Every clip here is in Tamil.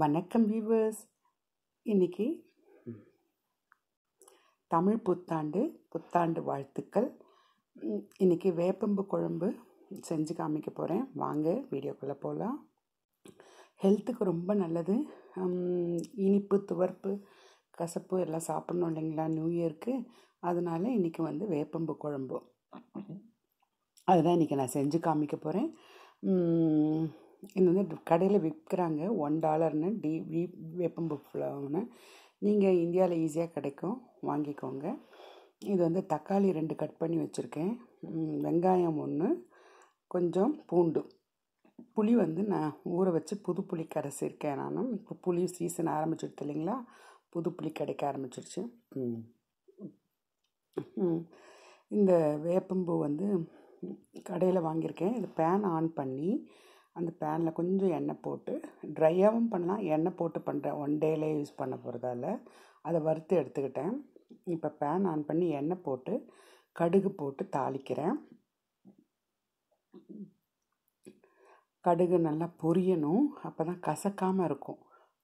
வணக்கம் வியூவர்ஸ் இன்றைக்கி தமிழ் புத்தாண்டு புத்தாண்டு வாழ்த்துக்கள் இன்றைக்கி வேப்பம்பு குழம்பு செஞ்சு காமிக்க போகிறேன் வாங்க வீடியோக்குள்ளே போகலாம் ஹெல்த்துக்கு ரொம்ப நல்லது இனிப்பு துவர்ப்பு கசப்பு எல்லாம் சாப்பிட்ணும் இல்லைங்களா நியூ இயருக்கு அதனால் இன்றைக்கி வந்து வேப்பம்பு குழம்பு அதுதான் இன்றைக்கி நான் செஞ்சு காமிக்க போகிறேன் இது வந்து கடையில் விற்கிறாங்க ஒன் டாலர்னு டி வி வேப்பம் ஃபுல்லாகனு நீங்கள் இந்தியாவில் ஈஸியாக கிடைக்கும் வாங்கிக்கோங்க இது வந்து தக்காளி ரெண்டு கட் பண்ணி வச்சுருக்கேன் வெங்காயம் ஒன்று கொஞ்சம் பூண்டு புளி வந்து நான் ஊற வச்சு புது புளி கரைச்சிருக்கேன் நானும் இப்போ புளி சீசன் ஆரம்பிச்சிடுது இல்லைங்களா புது புளி கிடைக்க ஆரம்பிச்சிருச்சு இந்த வேப்பம்பூ வந்து கடையில் வாங்கியிருக்கேன் இது பேன் ஆன் பண்ணி அந்த பேனில் கொஞ்சம் எண்ணெய் போட்டு ட்ரையாகவும் பண்ணலாம் எண்ணெய் போட்டு பண்ணுறேன் ஒன் டேலே யூஸ் பண்ண போகிறதால அதை வறுத்து எடுத்துக்கிட்டேன் இப்போ பேன் ஆன் பண்ணி எண்ணெய் போட்டு கடுகு போட்டு தாளிக்கிறேன் கடுகு நல்லா பொரியணும் அப்போ தான் கசக்காமல் இருக்கும்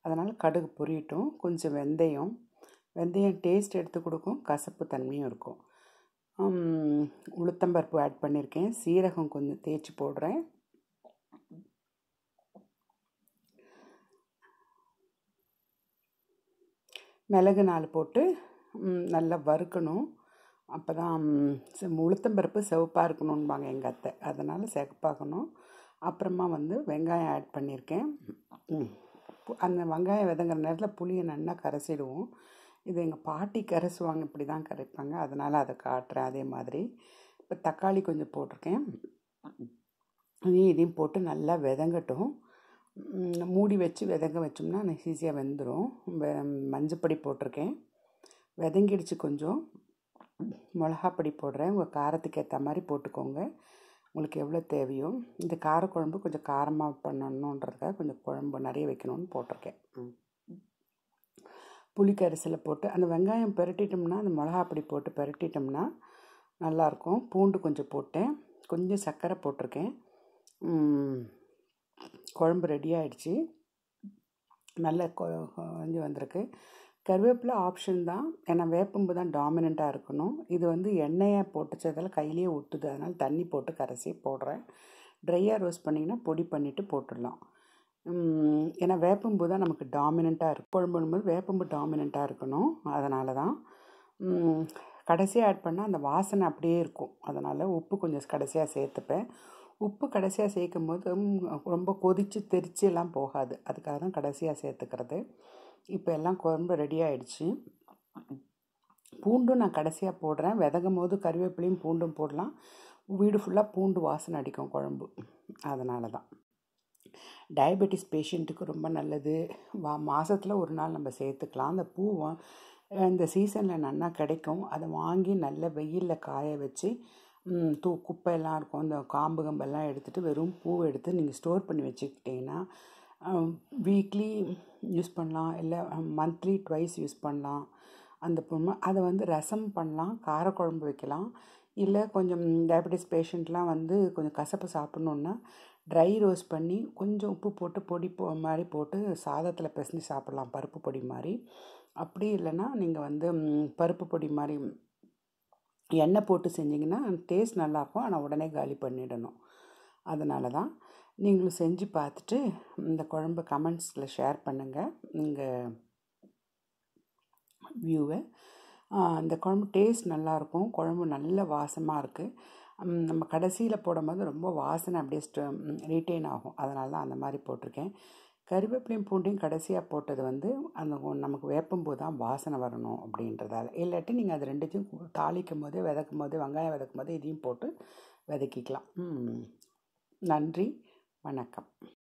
அதனால் கடுகு பொரியட்டும் கொஞ்சம் வெந்தயம் வெந்தயம் டேஸ்ட் எடுத்து கொடுக்கும் கசப்பு தன்மையும் இருக்கும் உளுத்தம்பருப்பு ஆட் பண்ணியிருக்கேன் சீரகம் கொஞ்சம் தேய்ச்சி போடுறேன் மிளகு நாள் போட்டு நல்லா வறுக்கணும் அப்போ தான் உளுத்தம்பருப்பு செவப்பாக இருக்கணும்பாங்க எங்கள் அத்தை அதனால் செவப்பாகணும் அப்புறமா வந்து வெங்காயம் ஆட் பண்ணியிருக்கேன் அந்த வெங்காயம் விதங்கிற நேரத்தில் புளியை நல்லா கரைச்சிடுவோம் இது எங்கள் பாட்டி கரைசுவாங்க இப்படி தான் கரைப்பாங்க அதனால் அதை காட்டுறேன் அதே மாதிரி இப்போ தக்காளி கொஞ்சம் போட்டிருக்கேன் இதையும் போட்டு நல்லா விதங்கட்டும் மூடி வச்சு விதங்க வச்சோம்னா நான் ஈஸியாக வெந்துடும் மஞ்சப்பொடி போட்டிருக்கேன் விதங்கிடுச்சு கொஞ்சம் மிளகாப்பொடி போடுறேன் உங்கள் காரத்துக்கு ஏற்ற மாதிரி போட்டுக்கோங்க உங்களுக்கு எவ்வளோ தேவையோ இந்த காரக்குழம்பு கொஞ்சம் காரமாக பண்ணணுன்றதுக்காக கொஞ்சம் குழம்பு நிறைய வைக்கணும்னு போட்டிருக்கேன் புளிக்கரிசியில் போட்டு அந்த வெங்காயம் பெரட்டிட்டோம்னா அந்த மிளகாப்பொடி போட்டு பெரட்டிட்டோம்னா நல்லாயிருக்கும் பூண்டு கொஞ்சம் போட்டேன் கொஞ்சம் சர்க்கரை போட்டிருக்கேன் குழம்பு ரெடி ஆகிடுச்சி நல்ல கொஞ்சம் வந்திருக்கு கருவேப்பிலை ஆப்ஷன் தான் ஏன்னா வேப்பம்பு தான் டாமினண்ட்டாக இருக்கணும் இது வந்து எண்ணெயை போட்டுச்சதால் கையிலேயே ஒட்டுது அதனால் தண்ணி போட்டு கரைசி போடுறேன் ட்ரையாக ரோஸ்ட் பண்ணிங்கன்னா பொடி பண்ணிவிட்டு போட்டுடலாம் ஏன்னா வேப்பம்பு தான் நமக்கு டாமினண்ட்டாக இருக்கும் போது வேப்பம்பு டாமினண்ட்டாக இருக்கணும் அதனால தான் கடைசியாக ஆட் பண்ணால் அந்த வாசனை அப்படியே இருக்கும் அதனால் உப்பு கொஞ்சம் கடைசியாக சேர்த்துப்பேன் உப்பு கடைசியாக சேர்க்கும் போது ரொம்ப கொதித்து தெரித்து எல்லாம் போகாது அதுக்காக தான் கடைசியாக சேர்த்துக்கிறது இப்போ எல்லாம் குழம்பு ரெடி ஆகிடுச்சு பூண்டும் நான் கடைசியாக போடுறேன் விதகும் போது கருவேப்பிலையும் பூண்டும் போடலாம் வீடு ஃபுல்லாக பூண்டு வாசனை அடிக்கும் குழம்பு அதனால தான் டயபெட்டிஸ் பேஷண்ட்டுக்கு ரொம்ப நல்லது வா மாதத்தில் ஒரு நாள் நம்ம சேர்த்துக்கலாம் அந்த பூ இந்த சீசனில் நல்லா கிடைக்கும் அதை வாங்கி நல்ல வெயிலில் காய வச்சு தூ குப்பையெல்லாம் இருக்கும் அந்த காம்பு கம்பெல்லாம் எடுத்துகிட்டு வெறும் பூவை எடுத்து நீங்கள் ஸ்டோர் பண்ணி வச்சுக்கிட்டிங்கன்னா வீக்லி யூஸ் பண்ணலாம் இல்லை மந்த்லி ட்வைஸ் யூஸ் பண்ணலாம் அந்த பொம்மை அதை வந்து ரசம் பண்ணலாம் காரக்குழம்பு வைக்கலாம் இல்லை கொஞ்சம் டயபெட்டிஸ் பேஷண்ட்லாம் வந்து கொஞ்சம் கசப்பு சாப்பிட்ணுன்னா ட்ரை ரோஸ்ட் பண்ணி கொஞ்சம் உப்பு போட்டு பொடி போ மாதிரி போட்டு சாதத்தில் பிசைஞ்சு சாப்பிட்லாம் பருப்பு பொடி மாதிரி அப்படி இல்லைன்னா நீங்கள் வந்து பருப்பு பொடி மாதிரி எண்ணெய் போட்டு செஞ்சிங்கன்னா டேஸ்ட் நல்லாயிருக்கும் ஆனால் உடனே காலி பண்ணிடணும் அதனால தான் நீங்களும் செஞ்சு பார்த்துட்டு இந்த குழம்பு கமெண்ட்ஸில் ஷேர் பண்ணுங்கள் உங்கள் வியூவை இந்த குழம்பு டேஸ்ட் நல்லாயிருக்கும் குழம்பு நல்ல வாசமாக இருக்குது நம்ம கடைசியில் போடும்போது ரொம்ப வாசனை அப்படியே ஸ்ட ரீட்டைன் ஆகும் அதனால தான் அந்த மாதிரி போட்டிருக்கேன் கருவேப்பிலையும் பூண்டையும் கடைசியாக போட்டது வந்து அந்த நமக்கு வேப்பம்பூ தான் வாசனை வரணும் அப்படின்றதால இல்லாட்டி நீங்கள் அது ரெண்டுத்தையும் தாளிக்கும் போதே விதக்கும் போதே வெங்காயம் விதக்கும் போது இதையும் போட்டு விதக்கிக்கலாம் நன்றி வணக்கம்